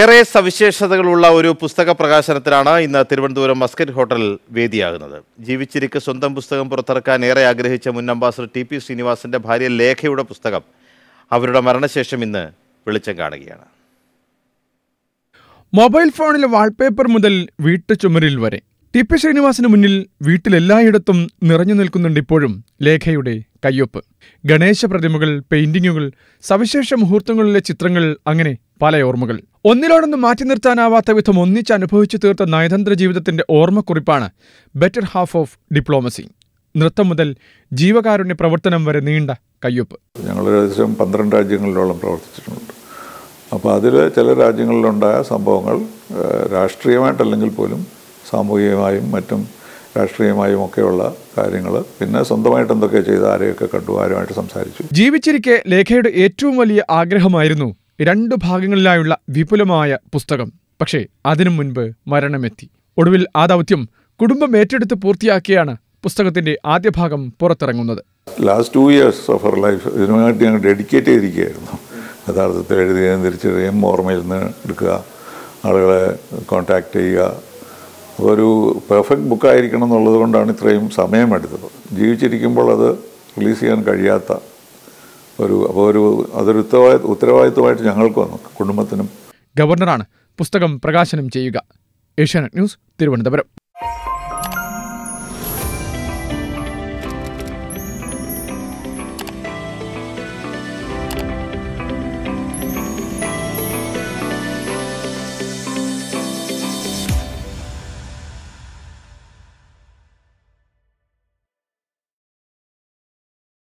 ഏറെ സവിശേഷതകളുള്ള ഒരു പുസ്തക പ്രകാശനത്തിലാണ് ഇന്ന് തിരുവനന്തപുരം മസ്കറ്റ് ഹോട്ടൽ വേദിയാകുന്നത് ജീവിച്ചിരിക്ക് സ്വന്തം പുസ്തകം പുറത്തിറക്കാൻ ഏറെ ആഗ്രഹിച്ച മുൻ അംബാസഡർ ടി പി ശ്രീനിവാസിൻ്റെ ഭാര്യ ലേഖയുടെ പുസ്തകം അവരുടെ മരണശേഷം ഇന്ന് വെളിച്ചം കാണുകയാണ് മൊബൈൽ ഫോണിലെ വാൾപേപ്പർ മുതൽ വീട്ടുചുമരിൽ വരെ ടി പി ശ്രീനിവാസിന് മുന്നിൽ വീട്ടിലെല്ലായിടത്തും നിറഞ്ഞു നിൽക്കുന്നുണ്ട് ഇപ്പോഴും ലേഖയുടെ കയ്യൊപ്പ് ഗണേശ പ്രതിമകൾ പെയിന്റിങ്ങുകൾ സവിശേഷ മുഹൂർത്തങ്ങളിലെ ചിത്രങ്ങൾ അങ്ങനെ പല ഓർമ്മകൾ ഒന്നിലോടൊന്നും മാറ്റി നിർത്താനാവാത്ത വിധം ഒന്നിച്ച് അനുഭവിച്ചു തീർത്ത നയതന്ത്ര ജീവിതത്തിന്റെ ഓർമ്മക്കുറിപ്പാണ് ബെറ്റർ ഹാഫ് ഓഫ് ഡിപ്ലോമസി നൃത്തം മുതൽ ജീവകാരുണ്യ പ്രവർത്തനം വരെ നീണ്ട കയ്യൊപ്പ് ഞങ്ങൾ ഏകദേശം പന്ത്രണ്ട് രാജ്യങ്ങളിലോളം പ്രവർത്തിച്ചിട്ടുണ്ട് അപ്പോൾ അതിൽ ചില രാജ്യങ്ങളിലുണ്ടായ സംഭവങ്ങൾ രാഷ്ട്രീയമായിട്ടല്ലെങ്കിൽ പോലും സാമൂഹികമായും മറ്റും രാഷ്ട്രീയമായും ഒക്കെയുള്ള കാര്യങ്ങൾ പിന്നെ സ്വന്തമായിട്ട് എന്തൊക്കെ ചെയ്ത് ആരെയൊക്കെ കണ്ടു ആരുമായിട്ട് സംസാരിച്ചു ജീവിച്ചിരിക്കെ ലേഖയുടെ ഏറ്റവും വലിയ ആഗ്രഹമായിരുന്നു രണ്ടു ഭാഗങ്ങളിലായുള്ള വിപുലമായ പുസ്തകം പക്ഷേ അതിനു മുൻപ് മരണമെത്തി ഒടുവിൽ ആ ദൗത്യം കുടുംബം ഏറ്റെടുത്ത് പൂർത്തിയാക്കിയാണ് പുസ്തകത്തിന്റെ ആദ്യ ഭാഗം പുറത്തിറങ്ങുന്നത് last two years of our life ഇതിനുമായിട്ട് ഞങ്ങൾ ഡെഡിക്കേറ്റ് ചെയ്തിരിക്കുകയായിരുന്നു യഥാർത്ഥത്തിൽ എഴുതുകയും തിരിച്ചറിയും ഓർമ്മയിൽ നിന്ന് എടുക്കുക ആളുകളെ കോണ്ടാക്ട് ചെയ്യുക ഒരു പെർഫെക്റ്റ് ബുക്കായിരിക്കണം എന്നുള്ളത് കൊണ്ടാണ് ഇത്രയും സമയമെടുത്തത് ജീവിച്ചിരിക്കുമ്പോൾ അത് റിലീസ് ചെയ്യാൻ കഴിയാത്ത ഒരു അപ്പോൾ ഒരു അതൊരു ഉത്തരവാദി ഉത്തരവാദിത്വമായിട്ട് ഞങ്ങൾക്ക് വന്നു കുടുംബത്തിനും ഗവർണറാണ് പുസ്തകം പ്രകാശനം ചെയ്യുക ഏഷ്യാനെറ്റ് ന്യൂസ് തിരുവനന്തപുരം